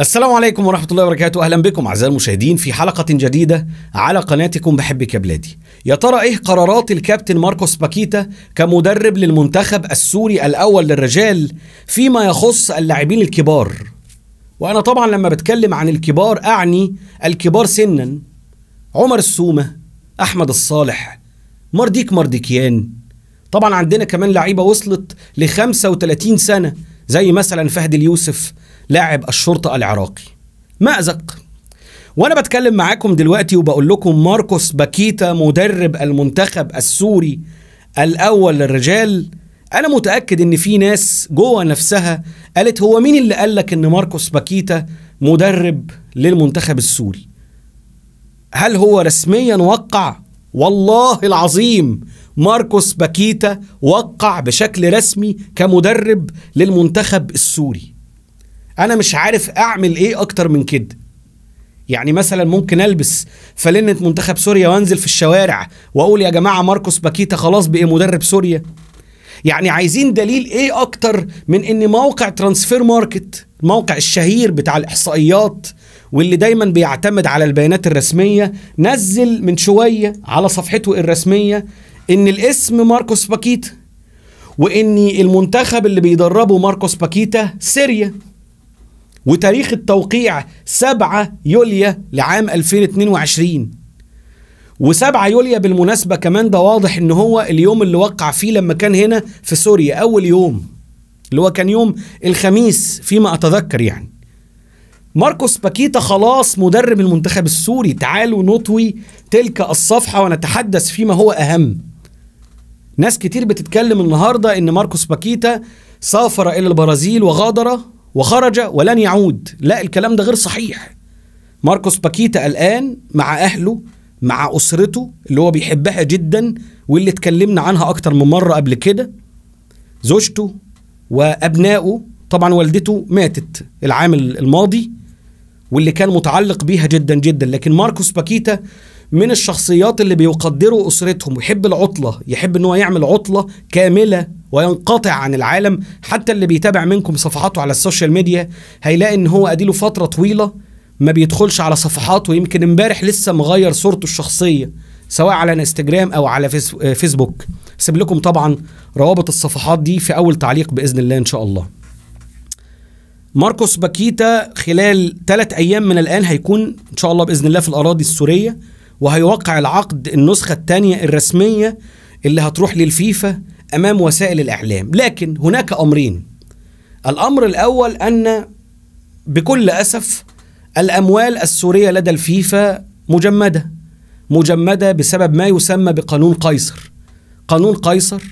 السلام عليكم ورحمة الله وبركاته أهلا بكم أعزائي المشاهدين في حلقة جديدة على قناتكم بحبك يا بلادي يا ترى إيه قرارات الكابتن ماركوس باكيتا كمدرب للمنتخب السوري الأول للرجال فيما يخص اللاعبين الكبار وأنا طبعا لما بتكلم عن الكبار أعني الكبار سنا عمر السومة أحمد الصالح مرديك مرديكيان طبعا عندنا كمان لعيبة وصلت ل 35 سنة زي مثلا فهد اليوسف لاعب الشرطة العراقي مأزق وانا بتكلم معاكم دلوقتي وبقول لكم ماركوس باكيتا مدرب المنتخب السوري الاول للرجال انا متاكد ان في ناس جوه نفسها قالت هو مين اللي قال لك ان ماركوس باكيتا مدرب للمنتخب السوري هل هو رسميا وقع والله العظيم ماركوس باكيتا وقع بشكل رسمي كمدرب للمنتخب السوري انا مش عارف اعمل ايه اكتر من كده يعني مثلا ممكن البس فلنة منتخب سوريا وانزل في الشوارع واقول يا جماعه ماركوس باكيتا خلاص بقي مدرب سوريا يعني عايزين دليل ايه اكتر من ان موقع ترانسفير ماركت الموقع الشهير بتاع الاحصائيات واللي دايما بيعتمد على البيانات الرسميه نزل من شويه على صفحته الرسميه ان الاسم ماركوس باكيتا وان المنتخب اللي بيدربه ماركوس باكيتا سيريا وتاريخ التوقيع 7 يوليا لعام 2022 و7 يوليا بالمناسبة كمان ده واضح ان هو اليوم اللي وقع فيه لما كان هنا في سوريا اول يوم اللي هو كان يوم الخميس فيما اتذكر يعني ماركوس باكيتا خلاص مدرب المنتخب السوري تعالوا نطوي تلك الصفحة ونتحدث فيما هو أهم ناس كتير بتتكلم النهاردة إن ماركوس باكيتا سافر إلى البرازيل وغادر وخرج ولن يعود لا الكلام ده غير صحيح ماركوس باكيتا الآن مع أهله مع أسرته اللي هو بيحبها جدا واللي اتكلمنا عنها أكتر من مرة قبل كده زوجته وأبنائه طبعا والدته ماتت العام الماضي واللي كان متعلق بيها جدا جدا لكن ماركوس باكيتا من الشخصيات اللي بيقدروا اسرتهم ويحب العطله يحب ان هو يعمل عطله كامله وينقطع عن العالم حتى اللي بيتابع منكم صفحاته على السوشيال ميديا هيلاقي ان هو اديله فتره طويله ما بيدخلش على صفحاته يمكن امبارح لسه مغير صورته الشخصيه سواء على انستجرام او على آه، فيسبوك سيب لكم طبعا روابط الصفحات دي في اول تعليق باذن الله ان شاء الله ماركوس باكيتا خلال ثلاث ايام من الان هيكون ان شاء الله باذن الله في الاراضي السوريه وهيوقع العقد النسخة الثانية الرسمية اللي هتروح للفيفا أمام وسائل الإعلام لكن هناك أمرين الأمر الأول أن بكل أسف الأموال السورية لدى الفيفا مجمدة مجمدة بسبب ما يسمى بقانون قيصر قانون قيصر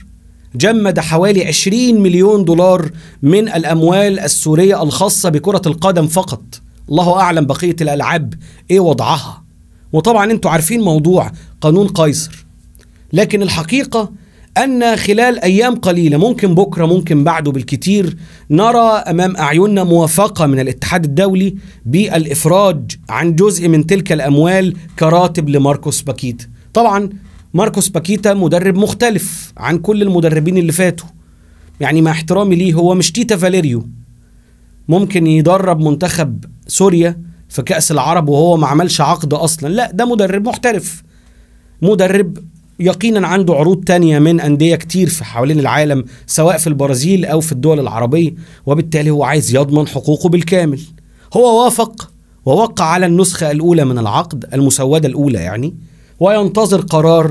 جمد حوالي 20 مليون دولار من الأموال السورية الخاصة بكرة القدم فقط الله أعلم بقية الألعاب إيه وضعها وطبعا انتوا عارفين موضوع قانون قيصر لكن الحقيقه ان خلال ايام قليله ممكن بكره ممكن بعده بالكتير نرى امام اعيننا موافقه من الاتحاد الدولي بالافراج عن جزء من تلك الاموال كراتب لماركوس باكيتا طبعا ماركوس باكيتا مدرب مختلف عن كل المدربين اللي فاتوا يعني مع احترامي ليه هو مش تيتا فاليريو ممكن يدرب منتخب سوريا في كأس العرب وهو ما عملش عقد أصلا لا ده مدرب محترف مدرب يقينا عنده عروض تانية من أندية كتير في حوالين العالم سواء في البرازيل أو في الدول العربية وبالتالي هو عايز يضمن حقوقه بالكامل هو وافق ووقع على النسخة الأولى من العقد المسودة الأولى يعني وينتظر قرار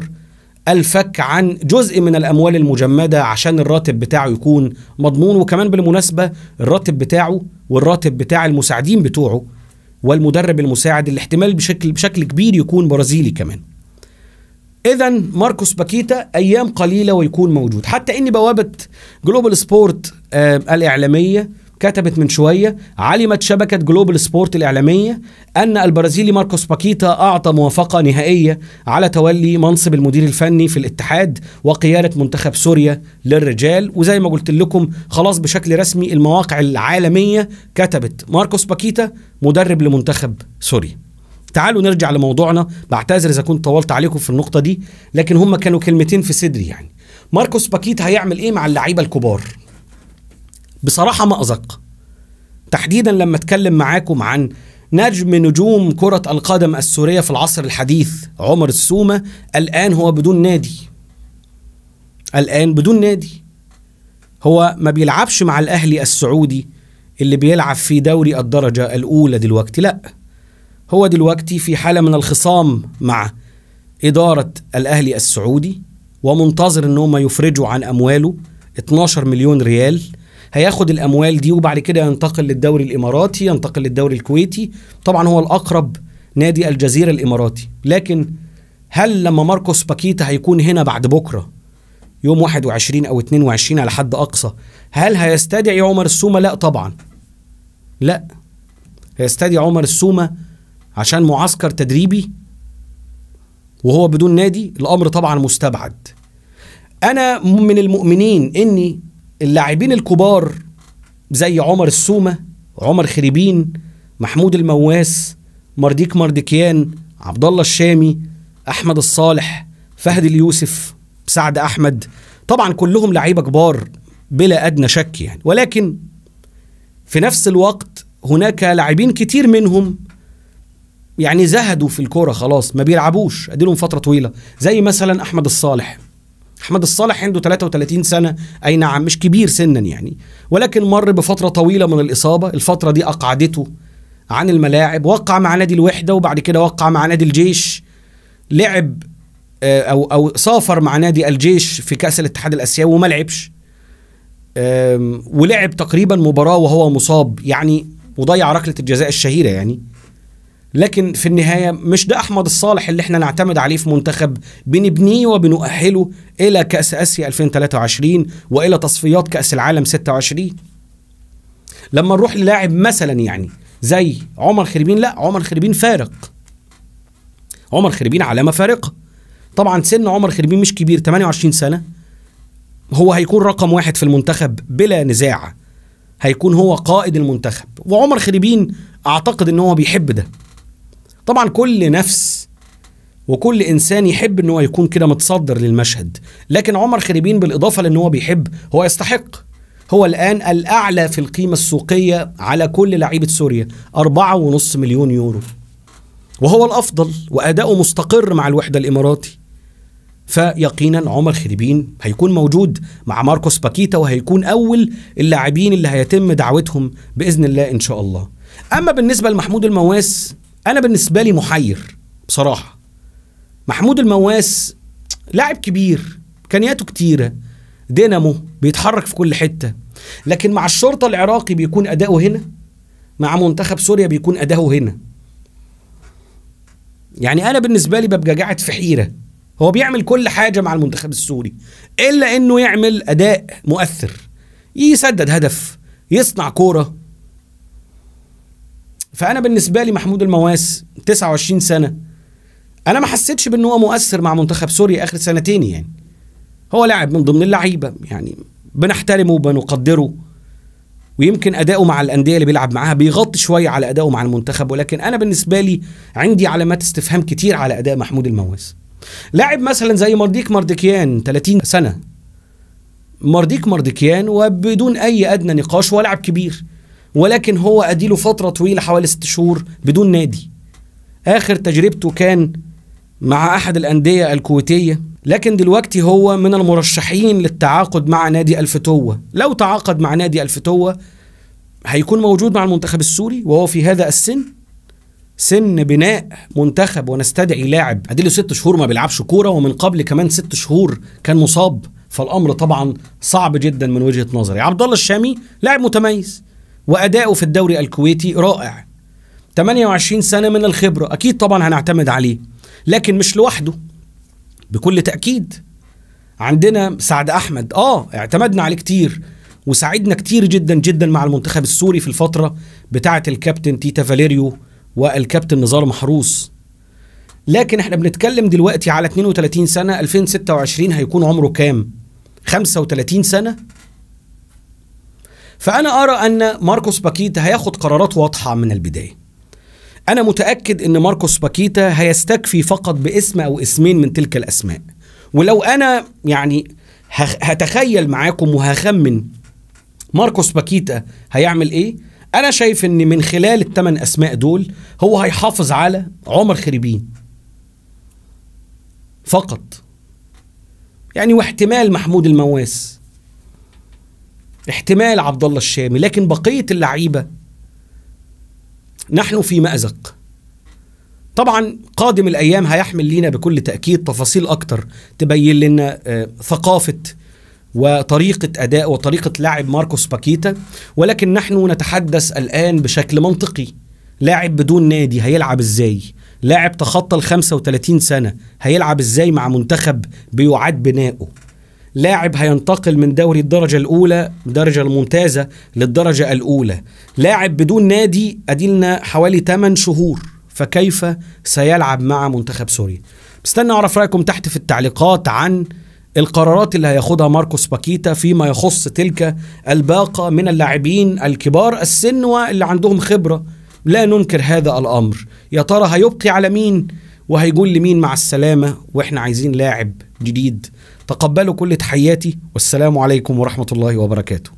الفك عن جزء من الأموال المجمدة عشان الراتب بتاعه يكون مضمون وكمان بالمناسبة الراتب بتاعه والراتب بتاع المساعدين بتوعه والمدرب المساعد الاحتمال بشكل بشكل كبير يكون برازيلي كمان اذا ماركوس باكيتا ايام قليله ويكون موجود حتى ان بوابه جلوبال سبورت آه الاعلاميه كتبت من شوية علمت شبكة جلوبال سبورت الإعلامية أن البرازيلي ماركوس باكيتا أعطى موافقة نهائية على تولي منصب المدير الفني في الاتحاد وقيادة منتخب سوريا للرجال وزي ما قلت لكم خلاص بشكل رسمي المواقع العالمية كتبت ماركوس باكيتا مدرب لمنتخب سوريا تعالوا نرجع لموضوعنا بعتذر إذا كنت طولت عليكم في النقطة دي لكن هم كانوا كلمتين في صدري يعني ماركوس باكيتا هيعمل إيه مع اللعيبة الكبار بصراحه مأزق تحديدا لما اتكلم معاكم عن نجم نجوم كرة القدم السورية في العصر الحديث عمر السومة الآن هو بدون نادي الآن بدون نادي هو ما بيلعبش مع الأهلي السعودي اللي بيلعب في دوري الدرجة الأولى دلوقتي لا هو دلوقتي في حالة من الخصام مع إدارة الأهلي السعودي ومنتظر إن هم يفرجوا عن أمواله 12 مليون ريال هياخد الاموال دي وبعد كده ينتقل للدوري الاماراتي ينتقل للدوري الكويتي طبعا هو الاقرب نادي الجزيره الاماراتي لكن هل لما ماركوس باكيتا هيكون هنا بعد بكره يوم 21 او 22 على حد اقصى هل هيستدعي عمر السومه لا طبعا لا هيستدعي عمر السومه عشان معسكر تدريبي وهو بدون نادي الامر طبعا مستبعد انا من المؤمنين اني اللاعبين الكبار زي عمر السومه عمر خريبين محمود المواس مرديك مردكيان عبد الله الشامي احمد الصالح فهد اليوسف سعد احمد طبعا كلهم لعيبه كبار بلا ادنى شك يعني ولكن في نفس الوقت هناك لاعبين كتير منهم يعني زهدوا في الكوره خلاص ما بيلعبوش اديلهم فتره طويله زي مثلا احمد الصالح احمد الصالح عنده 33 سنه اي نعم مش كبير سنا يعني ولكن مر بفتره طويله من الاصابه الفتره دي اقعدته عن الملاعب وقع مع نادي الوحده وبعد كده وقع مع نادي الجيش لعب آه، او او سافر مع نادي الجيش في كاس الاتحاد الاسيوي وما لعبش ولعب تقريبا مباراه وهو مصاب يعني وضيع ركله الجزاء الشهيره يعني لكن في النهاية مش ده أحمد الصالح اللي احنا نعتمد عليه في منتخب بنبنيه وبنؤهله إلى كأس آسيا 2023 وإلى تصفيات كأس العالم 26 لما نروح للاعب مثلا يعني زي عمر خريبين لا عمر خريبين فارق عمر خريبين علامة فارقة طبعا سن عمر خريبين مش كبير 28 سنة هو هيكون رقم واحد في المنتخب بلا نزاع هيكون هو قائد المنتخب وعمر خريبين اعتقد ان هو بيحب ده طبعا كل نفس وكل انسان يحب ان هو يكون كده متصدر للمشهد لكن عمر خريبين بالاضافه لان هو بيحب هو يستحق هو الان الاعلى في القيمه السوقيه على كل لعيبه سوريا 4.5 مليون يورو وهو الافضل واداؤه مستقر مع الوحده الاماراتي فيقينا عمر خريبين هيكون موجود مع ماركوس باكيتا وهيكون اول اللاعبين اللي هيتم دعوتهم باذن الله ان شاء الله اما بالنسبه لمحمود المواس انا بالنسبه لي محير بصراحه محمود المواس لاعب كبير امكانياته كتيره دينامو بيتحرك في كل حته لكن مع الشرطه العراقي بيكون اداؤه هنا مع منتخب سوريا بيكون اداؤه هنا يعني انا بالنسبه لي ببقى قاعد في حيره هو بيعمل كل حاجه مع المنتخب السوري الا انه يعمل اداء مؤثر يسدد هدف يصنع كوره فانا بالنسبه لي محمود المواس 29 سنه انا ما حسيتش بان هو مؤثر مع منتخب سوريا اخر سنتين يعني هو لاعب من ضمن اللعيبه يعني بنحترمه وبنقدره ويمكن اداؤه مع الانديه اللي بيلعب معاها بيغطي شويه على اداؤه مع المنتخب ولكن انا بالنسبه لي عندي علامات استفهام كتير على اداء محمود المواس لاعب مثلا زي مرديك مرديكيان 30 سنه مرديك مرديكيان وبدون اي ادنى نقاش هو لاعب كبير ولكن هو اديله فتره طويله حوالي ست شهور بدون نادي اخر تجربته كان مع احد الانديه الكويتيه لكن دلوقتي هو من المرشحين للتعاقد مع نادي الفتوه لو تعاقد مع نادي الفتوه هيكون موجود مع المنتخب السوري وهو في هذا السن سن بناء منتخب ونستدعي لاعب اديله ست شهور ما بيلعبش كوره ومن قبل كمان ست شهور كان مصاب فالامر طبعا صعب جدا من وجهه نظري عبد الله الشامي لاعب متميز وأداؤه في الدوري الكويتي رائع 28 سنة من الخبرة أكيد طبعا هنعتمد عليه لكن مش لوحده بكل تأكيد عندنا سعد أحمد آه اعتمدنا عليه كتير وساعدنا كتير جدا جدا مع المنتخب السوري في الفترة بتاعة الكابتن تيتا فاليريو والكابتن نزار محروس لكن احنا بنتكلم دلوقتي على 32 سنة 2026 هيكون عمره كام 35 سنة فأنا أرى أن ماركوس باكيتا هياخد قرارات واضحة من البداية أنا متأكد أن ماركوس باكيتا هيستكفي فقط باسم أو اسمين من تلك الأسماء ولو أنا يعني هتخيل معاكم وهخمن ماركوس باكيتا هيعمل إيه أنا شايف أن من خلال الثمان أسماء دول هو هيحافظ على عمر خريبين فقط يعني واحتمال محمود المواس احتمال عبد الله الشامي لكن بقيه اللعيبه نحن في مازق طبعا قادم الايام هيحمل لينا بكل تاكيد تفاصيل اكتر تبين لنا آه، ثقافه وطريقة أداء وطريقة لعب ماركوس باكيتا ولكن نحن نتحدث الآن بشكل منطقي لاعب بدون نادي هيلعب ازاي لاعب تخطى ال 35 سنة هيلعب ازاي مع منتخب بيعاد بنائه لاعب هينتقل من دوري الدرجة الأولى الدرجة الممتازة للدرجة الأولى لاعب بدون نادي أدلنا حوالي 8 شهور فكيف سيلعب مع منتخب سوريا استنى أعرف رأيكم تحت في التعليقات عن القرارات اللي هياخدها ماركوس باكيتا فيما يخص تلك الباقة من اللاعبين الكبار السن واللي عندهم خبرة لا ننكر هذا الأمر يا ترى هيبقي على مين وهيقول لمين مع السلامة واحنا عايزين لاعب جديد تقبلوا كل تحياتي والسلام عليكم ورحمه الله وبركاته